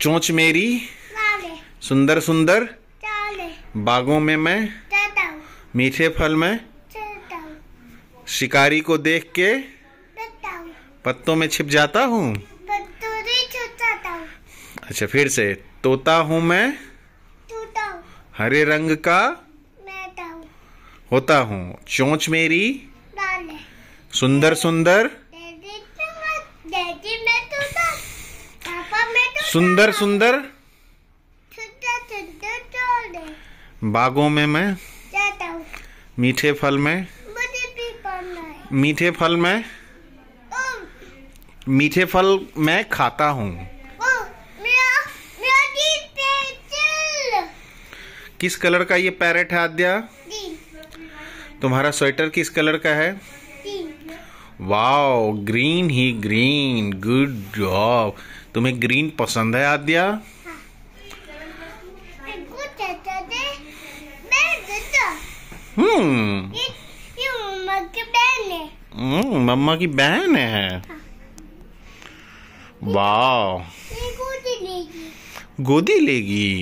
चोंच मेरी सुंदर सुंदर बागों में मैं मीठे फल में शिकारी को देख के पत्तों में छिप जाता हूँ अच्छा फिर से तोता हूँ मैं हरे रंग का होता हूँ चोंच मेरी सुंदर सुंदर सुंदर सुंदर बागों में मैं मीठे फल में मीठे फल में मीठे फल मैं खाता हूँ किस कलर का ये पैरेट है आद्या तुम्हारा स्वेटर किस कलर का है वाओ ग्रीन ही ग्रीन गुड जॉब तुम्हें ग्रीन पसंद है आद्या hmm. Hmm, मम्मा की बहन है वाओ गोदी लेगी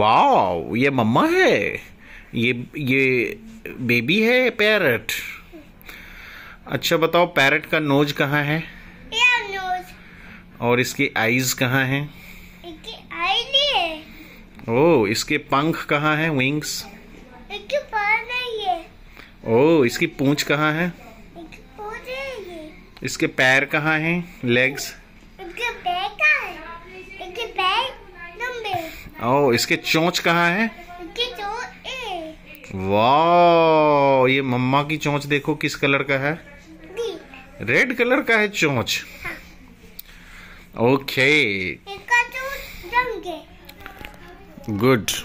वाओ ये मम्मा है ये ये बेबी है पैरट अच्छा बताओ पैरट का नोज कहाँ है नोज और इसकी आईज कहाँ है इसकी ओ इसके पंख कहाँ है विंग्स इसके ओ इसकी पूंछ कहाँ है इसके पैर कहाँ है लेग्स इसके पैर इसके ओ इसके चोंच कहाँ है वाह और ये मम्मा की चोंच देखो किस कलर का है रेड कलर का है चोंच हाँ। Okay good